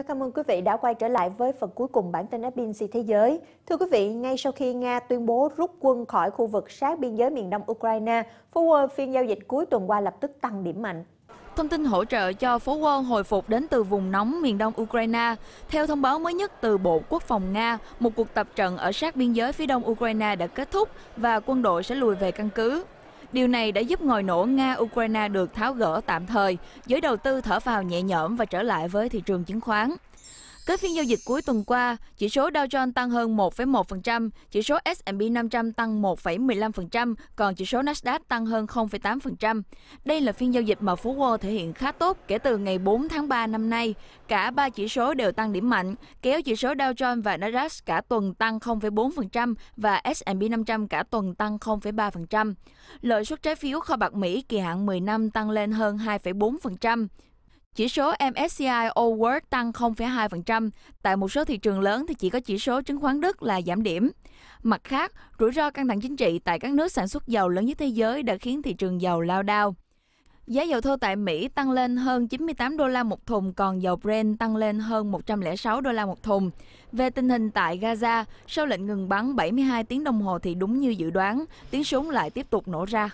Rất cảm ơn quý vị đã quay trở lại với phần cuối cùng bản tin FBC Thế giới. Thưa quý vị, ngay sau khi Nga tuyên bố rút quân khỏi khu vực sát biên giới miền đông Ukraine, phố Wall phiên giao dịch cuối tuần qua lập tức tăng điểm mạnh. Thông tin hỗ trợ cho phố Wall hồi phục đến từ vùng nóng miền đông Ukraine. Theo thông báo mới nhất từ Bộ Quốc phòng Nga, một cuộc tập trận ở sát biên giới phía đông Ukraine đã kết thúc và quân đội sẽ lùi về căn cứ. Điều này đã giúp ngòi nổ Nga-Ukraine được tháo gỡ tạm thời, giới đầu tư thở vào nhẹ nhõm và trở lại với thị trường chứng khoán. Kết phiên giao dịch cuối tuần qua, chỉ số Dow Jones tăng hơn 1,1%, chỉ số S&P 500 tăng 1,15%, còn chỉ số Nasdaq tăng hơn 0,8%. Đây là phiên giao dịch mà Phú Wall thể hiện khá tốt kể từ ngày 4 tháng 3 năm nay. Cả ba chỉ số đều tăng điểm mạnh, kéo chỉ số Dow Jones và Nasdaq cả tuần tăng 0,4% và S&P 500 cả tuần tăng 0,3%. Lợi suất trái phiếu kho bạc Mỹ kỳ hạn 10 năm tăng lên hơn 2,4%. Chỉ số MSCI All World tăng 0,2%, tại một số thị trường lớn thì chỉ có chỉ số chứng khoán Đức là giảm điểm. Mặt khác, rủi ro căng thẳng chính trị tại các nước sản xuất dầu lớn nhất thế giới đã khiến thị trường dầu lao đao. Giá dầu thô tại Mỹ tăng lên hơn 98 đô la một thùng, còn dầu Brent tăng lên hơn 106 đô la một thùng. Về tình hình tại Gaza, sau lệnh ngừng bắn 72 tiếng đồng hồ thì đúng như dự đoán, tiếng súng lại tiếp tục nổ ra.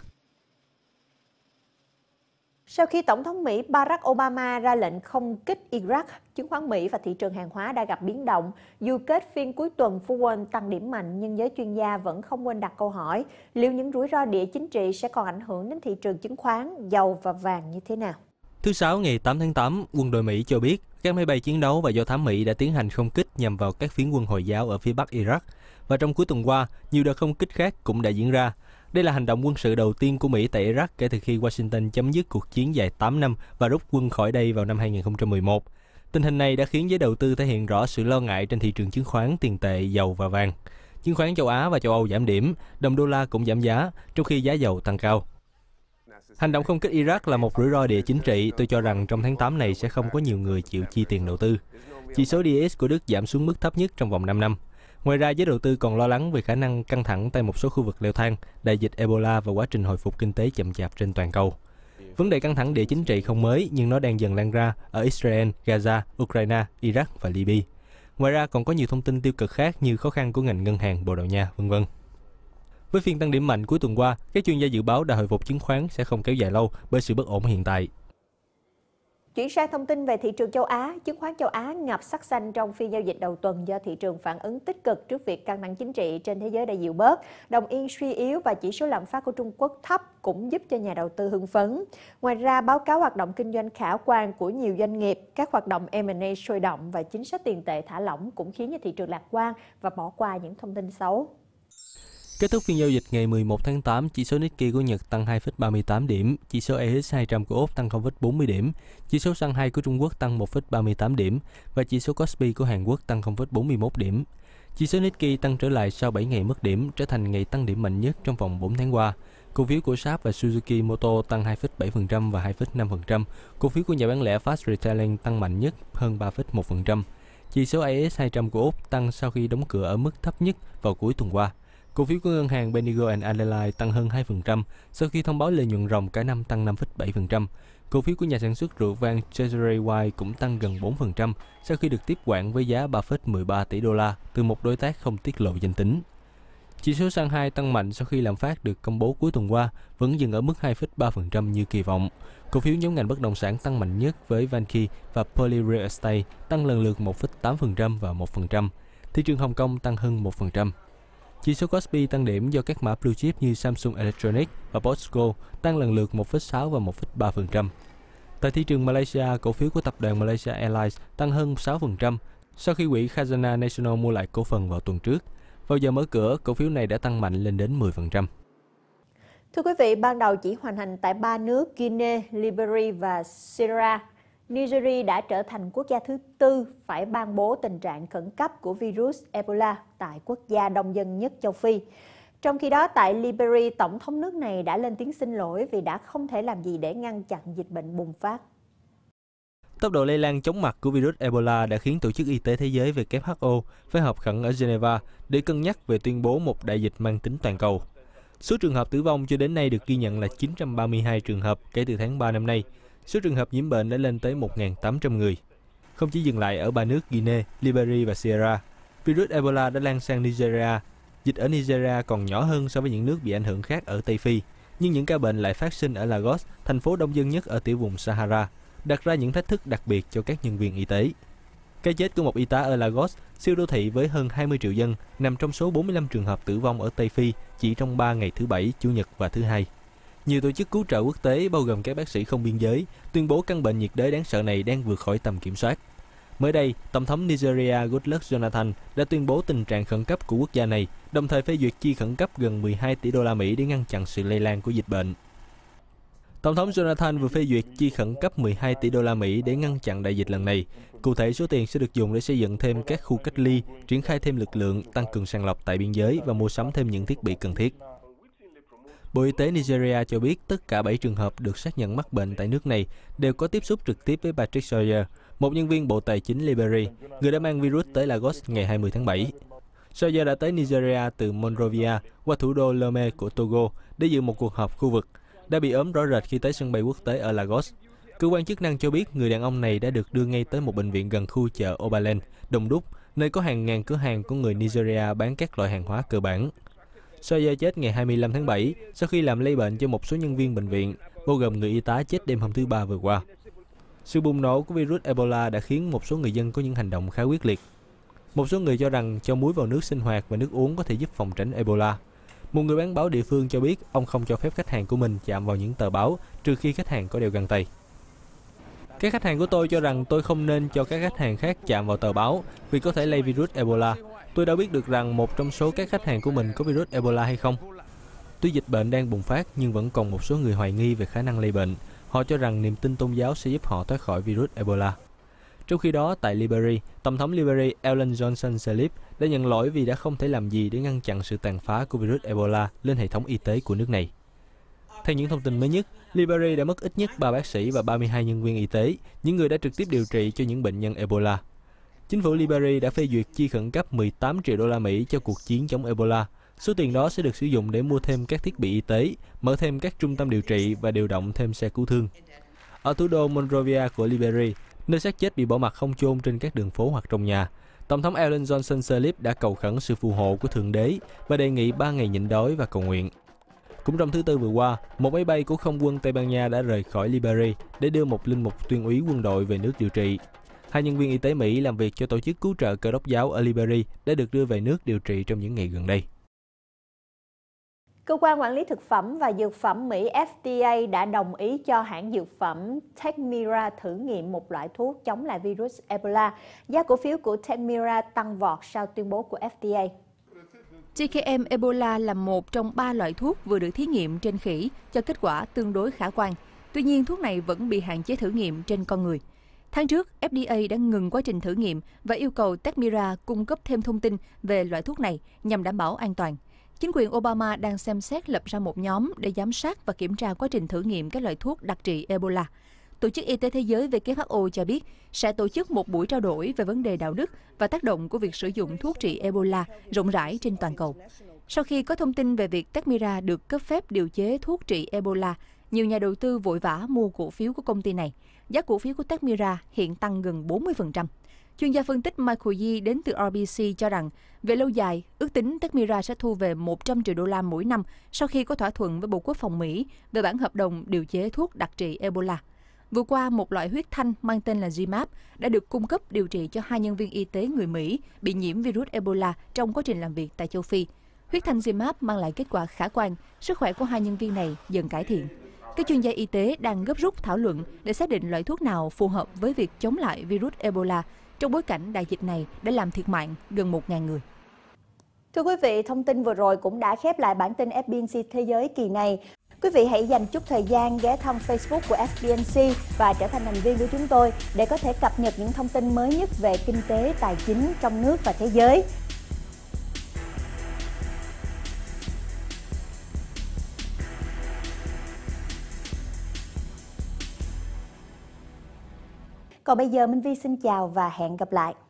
Sau khi Tổng thống Mỹ Barack Obama ra lệnh không kích Iraq, chứng khoán Mỹ và thị trường hàng hóa đã gặp biến động. Dù kết phiên cuối tuần Phú Wall tăng điểm mạnh nhưng giới chuyên gia vẫn không quên đặt câu hỏi liệu những rủi ro địa chính trị sẽ còn ảnh hưởng đến thị trường chứng khoán, dầu và vàng như thế nào. Thứ Sáu ngày 8 tháng 8, quân đội Mỹ cho biết các máy bay chiến đấu và do thám Mỹ đã tiến hành không kích nhằm vào các phiến quân Hồi giáo ở phía bắc Iraq. Và trong cuối tuần qua, nhiều đợt không kích khác cũng đã diễn ra. Đây là hành động quân sự đầu tiên của Mỹ tại Iraq kể từ khi Washington chấm dứt cuộc chiến dài 8 năm và rút quân khỏi đây vào năm 2011. Tình hình này đã khiến giới đầu tư thể hiện rõ sự lo ngại trên thị trường chứng khoán, tiền tệ, dầu và vàng. Chứng khoán châu Á và châu Âu giảm điểm, đồng đô la cũng giảm giá, trong khi giá dầu tăng cao. Hành động không kích Iraq là một rủi ro địa chính trị. Tôi cho rằng trong tháng 8 này sẽ không có nhiều người chịu chi tiền đầu tư. Chỉ số DX của Đức giảm xuống mức thấp nhất trong vòng 5 năm. Ngoài ra, giới đầu tư còn lo lắng về khả năng căng thẳng tại một số khu vực leo thang, đại dịch Ebola và quá trình hồi phục kinh tế chậm chạp trên toàn cầu. Vấn đề căng thẳng địa chính trị không mới nhưng nó đang dần lan ra ở Israel, Gaza, Ukraine, Iraq và Libya. Ngoài ra còn có nhiều thông tin tiêu cực khác như khó khăn của ngành ngân hàng Bồ Đào Nha, vân vân. Với phiên tăng điểm mạnh cuối tuần qua, các chuyên gia dự báo đà hồi phục chứng khoán sẽ không kéo dài lâu bởi sự bất ổn hiện tại. Chuyển sang thông tin về thị trường châu Á, chứng khoán châu Á ngập sắc xanh trong phiên giao dịch đầu tuần do thị trường phản ứng tích cực trước việc căng thẳng chính trị trên thế giới đã dịu bớt. Đồng yên suy yếu và chỉ số lạm phát của Trung Quốc thấp cũng giúp cho nhà đầu tư hưng phấn. Ngoài ra, báo cáo hoạt động kinh doanh khả quan của nhiều doanh nghiệp, các hoạt động M&A sôi động và chính sách tiền tệ thả lỏng cũng khiến cho thị trường lạc quan và bỏ qua những thông tin xấu. Kết thúc phiên giao dịch ngày 11 tháng 8, chỉ số Nikkei của Nhật tăng 2,38 điểm, chỉ số EX200 của Úc tăng 0,40 điểm, chỉ số Shanghai của Trung Quốc tăng 1,38 điểm và chỉ số Kospi của Hàn Quốc tăng 0,41 điểm. Chỉ số Nikkei tăng trở lại sau 7 ngày mất điểm, trở thành ngày tăng điểm mạnh nhất trong vòng 4 tháng qua. Cổ phiếu của Sharp và Suzuki Moto tăng 2,7% và 2,5%. Cổ phiếu của nhà bán lẻ Fast Retailing tăng mạnh nhất hơn 3,1%. Chỉ số AS200 của Úc tăng sau khi đóng cửa ở mức thấp nhất vào cuối tuần qua. Cổ phiếu của ngân hàng Benigo and Adelaide tăng hơn 2% sau khi thông báo lợi nhuận ròng cả năm tăng 5,7%. Cổ phiếu của nhà sản xuất rượu vang Treasury Wine cũng tăng gần 4% sau khi được tiếp quản với giá 3,13 tỷ đô la từ một đối tác không tiết lộ danh tính. Chỉ số Sang Shanghai tăng mạnh sau khi lạm phát được công bố cuối tuần qua vẫn dừng ở mức 2,3% như kỳ vọng. Cổ phiếu nhóm ngành bất động sản tăng mạnh nhất với Vanke và Poly Real Estate tăng lần lượt 1,8% và 1%. Thị trường Hồng Kông tăng hơn 1%. Chỉ số Kospi tăng điểm do các mã blue chip như Samsung Electronics và Bosco tăng lần lượt 1,6 và 1,3%. Tại thị trường Malaysia, cổ phiếu của tập đoàn Malaysia Airlines tăng hơn 6% sau khi quỹ Khazana National mua lại cổ phần vào tuần trước. Vào giờ mở cửa, cổ phiếu này đã tăng mạnh lên đến 10%. Thưa quý vị, ban đầu chỉ hoàn hành tại ba nước Guinea, Liberia và Sierra Nigeria đã trở thành quốc gia thứ tư phải ban bố tình trạng khẩn cấp của virus Ebola tại quốc gia đông dân nhất châu Phi. Trong khi đó, tại Liberia, Tổng thống nước này đã lên tiếng xin lỗi vì đã không thể làm gì để ngăn chặn dịch bệnh bùng phát. Tốc độ lây lan chóng mặt của virus Ebola đã khiến Tổ chức Y tế Thế giới WHO phối hợp khẩn ở Geneva để cân nhắc về tuyên bố một đại dịch mang tính toàn cầu. Số trường hợp tử vong cho đến nay được ghi nhận là 932 trường hợp kể từ tháng 3 năm nay, số trường hợp nhiễm bệnh đã lên tới 1.800 người. Không chỉ dừng lại ở ba nước Guinea, Liberia và Sierra, virus Ebola đã lan sang Nigeria. Dịch ở Nigeria còn nhỏ hơn so với những nước bị ảnh hưởng khác ở Tây Phi, nhưng những ca bệnh lại phát sinh ở Lagos, thành phố đông dân nhất ở tiểu vùng Sahara, đặt ra những thách thức đặc biệt cho các nhân viên y tế. Cái chết của một y tá ở Lagos, siêu đô thị với hơn 20 triệu dân, nằm trong số 45 trường hợp tử vong ở Tây Phi chỉ trong 3 ngày thứ Bảy, Chủ nhật và thứ Hai. Nhiều tổ chức cứu trợ quốc tế bao gồm các bác sĩ không biên giới tuyên bố căn bệnh nhiệt đới đáng sợ này đang vượt khỏi tầm kiểm soát. Mới đây, Tổng thống Nigeria Goodluck Jonathan đã tuyên bố tình trạng khẩn cấp của quốc gia này, đồng thời phê duyệt chi khẩn cấp gần 12 tỷ đô la Mỹ để ngăn chặn sự lây lan của dịch bệnh. Tổng thống Jonathan vừa phê duyệt chi khẩn cấp 12 tỷ đô la Mỹ để ngăn chặn đại dịch lần này. Cụ thể, số tiền sẽ được dùng để xây dựng thêm các khu cách ly, triển khai thêm lực lượng, tăng cường sàng lọc tại biên giới và mua sắm thêm những thiết bị cần thiết. Bộ Y tế Nigeria cho biết tất cả 7 trường hợp được xác nhận mắc bệnh tại nước này đều có tiếp xúc trực tiếp với Patrick Sawyer, một nhân viên Bộ Tài chính Liberia, người đã mang virus tới Lagos ngày 20 tháng 7. Sawyer đã tới Nigeria từ Monrovia qua thủ đô Lome của Togo để dự một cuộc họp khu vực, đã bị ốm rõ rệt khi tới sân bay quốc tế ở Lagos. Cơ quan chức năng cho biết người đàn ông này đã được đưa ngay tới một bệnh viện gần khu chợ Oberland, Đồng Đúc, nơi có hàng ngàn cửa hàng của người Nigeria bán các loại hàng hóa cơ bản. Sawyer chết ngày 25 tháng 7 sau khi làm lây bệnh cho một số nhân viên bệnh viện, bao gồm người y tá chết đêm hôm thứ Ba vừa qua. Sự bùng nổ của virus Ebola đã khiến một số người dân có những hành động khá quyết liệt. Một số người cho rằng cho muối vào nước sinh hoạt và nước uống có thể giúp phòng tránh Ebola. Một người bán báo địa phương cho biết ông không cho phép khách hàng của mình chạm vào những tờ báo trừ khi khách hàng có đeo găng tay. Các khách hàng của tôi cho rằng tôi không nên cho các khách hàng khác chạm vào tờ báo vì có thể lây virus Ebola, tôi đã biết được rằng một trong số các khách hàng của mình có virus Ebola hay không. Tuy dịch bệnh đang bùng phát nhưng vẫn còn một số người hoài nghi về khả năng lây bệnh. Họ cho rằng niềm tin tôn giáo sẽ giúp họ thoát khỏi virus Ebola. Trong khi đó, tại Liberia, Tổng thống Liberia Ellen Johnson Sirleaf đã nhận lỗi vì đã không thể làm gì để ngăn chặn sự tàn phá của virus Ebola lên hệ thống y tế của nước này. Theo những thông tin mới nhất, Liberia đã mất ít nhất 3 bác sĩ và 32 nhân viên y tế, những người đã trực tiếp điều trị cho những bệnh nhân Ebola. Chính phủ Liberia đã phê duyệt chi khẩn cấp 18 triệu đô la Mỹ cho cuộc chiến chống Ebola. Số tiền đó sẽ được sử dụng để mua thêm các thiết bị y tế, mở thêm các trung tâm điều trị và điều động thêm xe cứu thương. Ở thủ đô Monrovia của Liberia, nơi xác chết bị bỏ mặt không chôn trên các đường phố hoặc trong nhà, Tổng thống Ellen Johnson Sirleaf đã cầu khẩn sự phù hộ của Thượng Đế và đề nghị 3 ngày nhịn đói và cầu nguyện. Cũng trong thứ Tư vừa qua, một máy bay của không quân Tây Ban Nha đã rời khỏi Liberia để đưa một linh mục tuyên úy quân đội về nước điều trị. Hai nhân viên y tế Mỹ làm việc cho tổ chức cứu trợ cơ đốc giáo ở Liberia đã được đưa về nước điều trị trong những ngày gần đây. Cơ quan quản lý thực phẩm và dược phẩm Mỹ FDA đã đồng ý cho hãng dược phẩm Techmira thử nghiệm một loại thuốc chống lại virus Ebola. Giá cổ phiếu của Techmira tăng vọt sau tuyên bố của FDA. TKM Ebola là một trong ba loại thuốc vừa được thí nghiệm trên khỉ cho kết quả tương đối khả quan. Tuy nhiên, thuốc này vẫn bị hạn chế thử nghiệm trên con người. Tháng trước, FDA đã ngừng quá trình thử nghiệm và yêu cầu Techmira cung cấp thêm thông tin về loại thuốc này nhằm đảm bảo an toàn. Chính quyền Obama đang xem xét lập ra một nhóm để giám sát và kiểm tra quá trình thử nghiệm các loại thuốc đặc trị Ebola. Tổ chức Y tế Thế giới WHO cho biết sẽ tổ chức một buổi trao đổi về vấn đề đạo đức và tác động của việc sử dụng thuốc trị Ebola rộng rãi trên toàn cầu. Sau khi có thông tin về việc Techmira được cấp phép điều chế thuốc trị Ebola, nhiều nhà đầu tư vội vã mua cổ phiếu của công ty này. Giá cổ phiếu của Techmira hiện tăng gần 40%. Chuyên gia phân tích Michael Yee đến từ RBC cho rằng, về lâu dài, ước tính Techmira sẽ thu về 100 triệu đô la mỗi năm sau khi có thỏa thuận với Bộ Quốc phòng Mỹ về bản hợp đồng điều chế thuốc đặc trị Ebola. Vừa qua, một loại huyết thanh mang tên là Zmap đã được cung cấp điều trị cho hai nhân viên y tế người Mỹ bị nhiễm virus Ebola trong quá trình làm việc tại châu Phi. Huyết thanh Zmap mang lại kết quả khả quan, sức khỏe của hai nhân viên này dần cải thiện. Các chuyên gia y tế đang gấp rút thảo luận để xác định loại thuốc nào phù hợp với việc chống lại virus Ebola trong bối cảnh đại dịch này đã làm thiệt mạng gần 1.000 người. Thưa quý vị, thông tin vừa rồi cũng đã khép lại bản tin FBNC Thế giới kỳ này. Quý vị hãy dành chút thời gian ghé thăm Facebook của FBNC và trở thành thành viên của chúng tôi để có thể cập nhật những thông tin mới nhất về kinh tế, tài chính trong nước và thế giới. Còn bây giờ Minh Vi xin chào và hẹn gặp lại.